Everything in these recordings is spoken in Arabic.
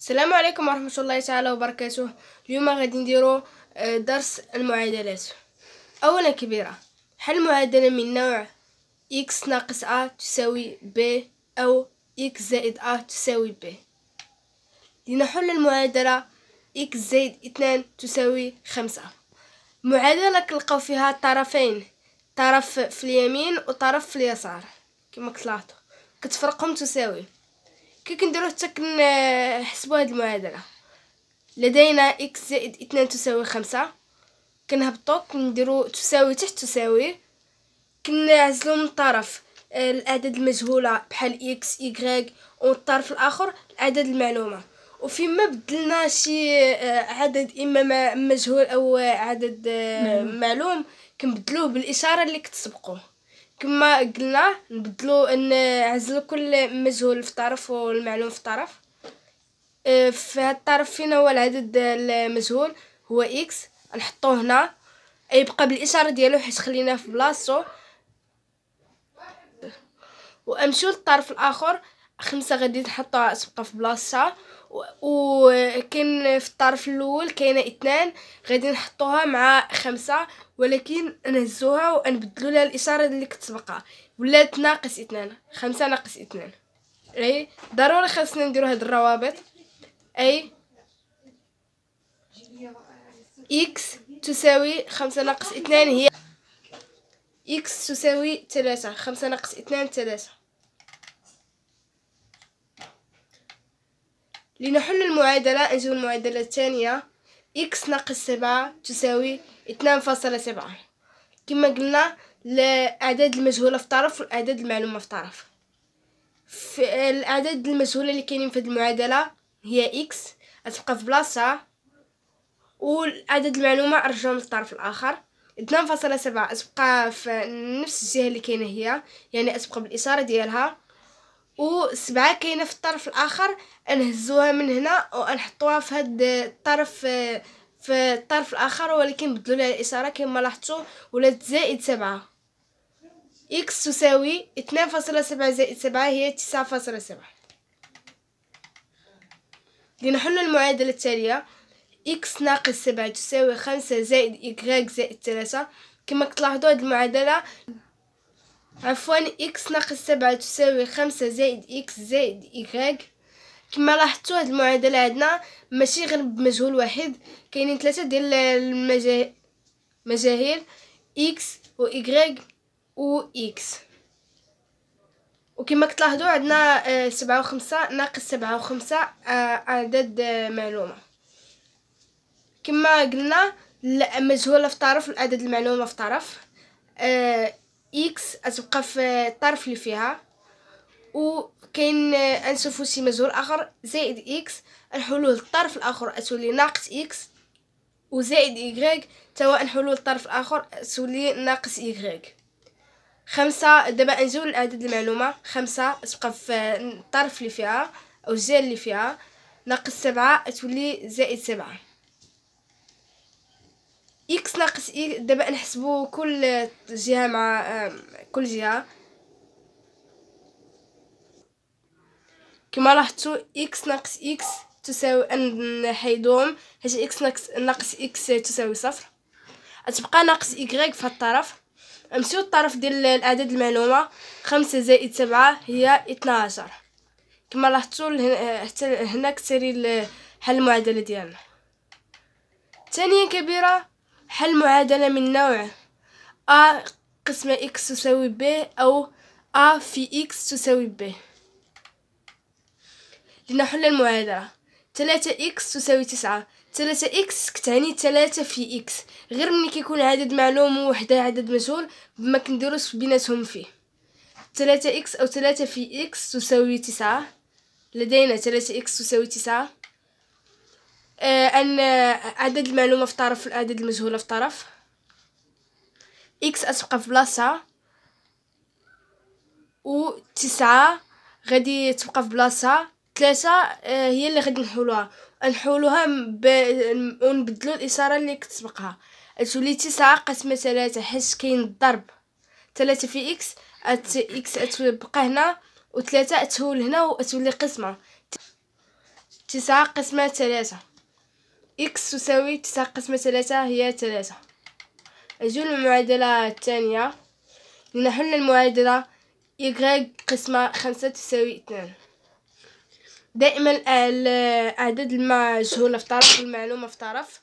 السلام عليكم ورحمة الله تعالى وبركاته اليوم غادي نديرو آه، درس المعادلات أولا كبيرة حل معادلة من نوع x ناقص a تساوي b أو x زائد a تساوي b لنحل المعادلة x زائد اثنان تساوي خمسة معادلة كنلقاو فيها طرفين طرف في اليمين وطرف في اليسار كما كتلاحظوا كتفرقهم تساوي كي كنديرو حتى كنحسبو آه، هاد المعادلة لدينا إكس زائد اثنان تساوي خمسة كنهبطو كنديرو تساوي تحت تساوي كنعزلو من طرف آه، الأعداد المجهولة بحال إكس إيكغيك الطرف الآخر الأعداد المعلومة وفيما بدلنا شي آه، عدد إما مجهول أو عدد معلوم كنبدلوه بالإشارة اللي كتسبقوه كما قلنا نبدلو نعزلو كل مجهول في طرف والمعلوم في طرف آه، في هاد الطرف فين هو العدد المجهول هو اكس نحطوه هنا يبقى بالاشاره ديالو حيت خليناه في بلاصتو وامشيو للطرف الاخر خمسة غادي نحطوها تبقى في بلاصتها وكاين في الطرف الاول كاينه اثنان غادي نحطوها مع خمسة ولكن نهزوها نبدلو لها الاشاره اللي كتبقى ولات ناقص اثنان خمسة ناقص اثنان اي ضروري خاصنا نديرو هاد الروابط اي اكس تساوي خمسة ناقص اثنان هي اكس تساوي ثلاثة خمسة ناقص اثنان ثلاثة لنحل المعادلة نجيب المعادلة الثانية إكس ناقص سبعة تساوي اثنان فاصلة سبعة كما قلنا الأعداد المجهولة في طرف والأعداد المعلومة في طرف في الأعداد المجهولة اللي كاينين في المعادلة هي إكس غتبقى في بلاصتها والعدد المعلومة أرجعهم للطرف الآخر اثنان فاصلة سبعة أتبقى في نفس الجهة اللي كاينة هي يعني أتبقى بالإشارة ديالها وسبعة كاينه في الطرف الاخر نهزوها من هنا ونحطوها في هاد الطرف في الطرف الاخر ولكن بدلوا لها الاشاره كما لاحظتوا ولات زائد سبعة اكس تساوي 2.7 زائد 7 هي 9.7 لنحل المعادله التاليه اكس ناقص سبعة تساوي خمسة زائد إكغاك زائد ثلاثة كما كتلاحظوا هاد المعادلة عفوا إكس ناقص سبعة تساوي خمسة زائد إكس زائد إيكغيك كما لاحظتوا هاد المعادلة عندنا ماشي غير بمجهول واحد كاينين ثلاثة ديال المجاهيل مجاهيل إكس و إيكغيك و إكس وكما كتلاحظوا عندنا آه، سبعة وخمسة ناقص سبعة وخمسة آه، عدد آه، معلومة كما قلنا مجهولة في طرف العدد المعلومة في طرف اكس غتبقى في الطرف اللي فيها وكاين انسفو شي مجهول اخر زائد اكس الحلول الطرف الاخر تولي ناقص اكس وزائد y توا الحلول الطرف الاخر تولي ناقص y خمسة دابا أنزول لعدد المعلومة خمسة تبقى في الطرف اللي فيها او الجهة اللي فيها ناقص سبعة تولي زائد سبعة اكس ناقص دابا نحسبو كل جهه مع كل جهه كما لاحظتوا اكس ناقص اكس تساوي نحيدوهم حيت اكس ناقص ناقص اكس تساوي صفر غتبقى ناقص y في هاد الطرف نمشيو الطرف ديال الاعداد المعلومه خمسة زائد سبعة هي 12 كما لاحظتوا آه، حتى هنا كتري حل المعادله ديالنا ثانيه كبيره حل معادلة من نوع A قسمة X تساوي B أو A في X تساوي B لنحل المعادلة ثلاثة X تساوي تسعة ثلاثة X كتعني ثلاثة في X غير من كيكون عدد معلوم وحدة عدد مجهول ما كندرس بيناتهم فيه ثلاثة X أو ثلاثة في X تساوي تسعة لدينا ثلاثة X تساوي تسعة آه، أن عدد المعلومة في طرف العدد المجهولة في طرف إكس أتبقى في بلاصة و تسعة غادي تبقى في بلاصة ثلاثة آه، هي اللي غادي نحولوها نحولوها ب... ونبدلو الإشارة اللي كتسبقها تولي تسعة قسمة ثلاثة حيت كاين الضرب ثلاثة في إكس أت... إكس أتبقى هنا وثلاثة أتهول هنا وأتولي قسمة تسعة قسمة ثلاثة إكس تساوي تسعة قسمة ثلاثة هي ثلاثة أجل المعادلة الثانية لنحل المعادلة إيكغيك قسمة خمسة تساوي اثنان دائما الأعداد المجهولة في طرف المعلومة في طرف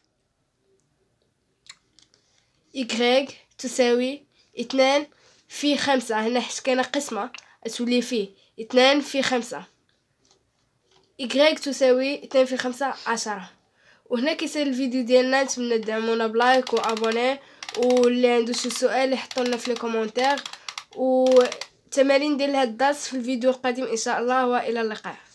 إيكغيك تساوي اثنان في خمسة هنا حيت كاينة قسمة تولي فيه اثنان في خمسة إيكغيك تساوي اثنان في خمسة عشرة وهنا كيسير الفيديو ديالنا نتمنى تدعمونا بلايك وابوني واللي عنده شي سؤال يحطوا لنا في لي كومونتير والتمارين ديال هاد الدرس في الفيديو القادم ان شاء الله والى اللقاء